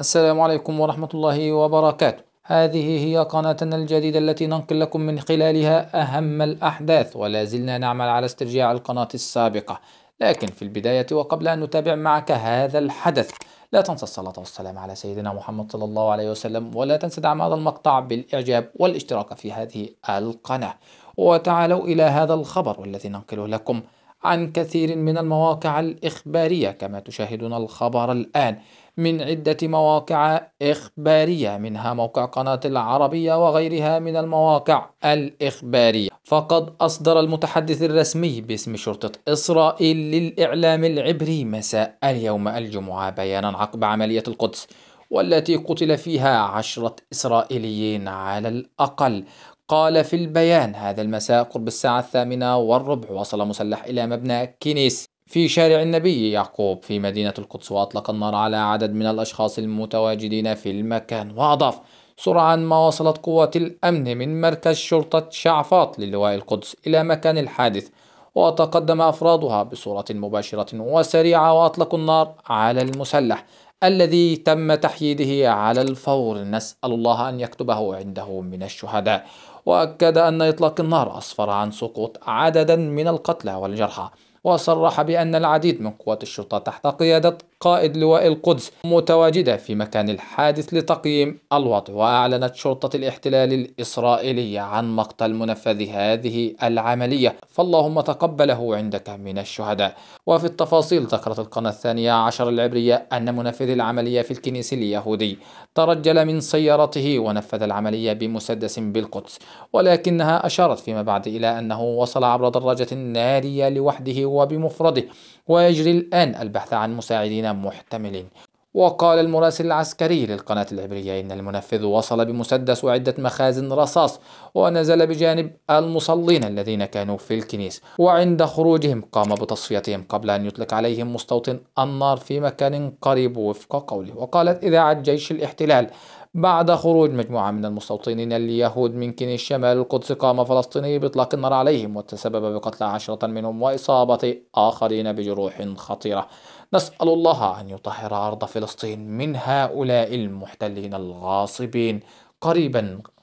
السلام عليكم ورحمة الله وبركاته هذه هي قناتنا الجديدة التي ننقل لكم من خلالها أهم الأحداث ولا زلنا نعمل على استرجاع القناة السابقة لكن في البداية وقبل أن نتابع معك هذا الحدث لا تنسى الصلاة والسلام على سيدنا محمد صلى الله عليه وسلم ولا تنسى دعم هذا المقطع بالإعجاب والاشتراك في هذه القناة وتعالوا إلى هذا الخبر والذي ننقله لكم عن كثير من المواقع الإخبارية كما تشاهدون الخبر الآن من عدة مواقع إخبارية منها موقع قناة العربية وغيرها من المواقع الإخبارية فقد أصدر المتحدث الرسمي باسم شرطة إسرائيل للإعلام العبري مساء اليوم الجمعة بيانا عقب عملية القدس والتي قتل فيها عشرة إسرائيليين على الأقل قال في البيان هذا المساء قرب الساعة الثامنة والربع وصل مسلح إلى مبنى كينيس في شارع النبي يعقوب في مدينة القدس وأطلق النار على عدد من الأشخاص المتواجدين في المكان وأضاف سرعان ما وصلت قوات الأمن من مركز شرطة شعفاط للواء القدس إلى مكان الحادث وتقدم أفرادها بصورة مباشرة وسريعة وأطلقوا النار على المسلح الذي تم تحييده على الفور نسأل الله أن يكتبه عنده من الشهداء وأكد أن إطلاق النار أسفر عن سقوط عددا من القتلى والجرحى وصرح بأن العديد من قوات الشرطة تحت قيادة قائد لواء القدس متواجدة في مكان الحادث لتقييم الوضع وأعلنت شرطة الاحتلال الإسرائيلية عن مقتل منفذ هذه العملية فاللهم تقبله عندك من الشهداء وفي التفاصيل ذكرت القناة الثانية عشر العبرية أن منفذ العملية في الكنيس اليهودي ترجل من سيارته ونفذ العملية بمسدس بالقدس ولكنها أشارت فيما بعد إلى أنه وصل عبر دراجة نارية لوحده وبمفرده ويجري الآن البحث عن مساعدين محتمل وقال المراسل العسكري للقناة العبرية إن المنفذ وصل بمسدس وعدة مخازن رصاص ونزل بجانب المصلين الذين كانوا في الكنيس وعند خروجهم قام بتصفيتهم قبل أن يطلق عليهم مستوطن النار في مكان قريب وفق قوله وقالت إذاعة جيش الاحتلال بعد خروج مجموعة من المستوطنين اليهود من كيني الشمال القدس قام فلسطيني بإطلاق النار عليهم وتسبب بقتل عشرة منهم وإصابة آخرين بجروح خطيرة نسأل الله أن يطهر أرض فلسطين من هؤلاء المحتلين الغاصبين قريبا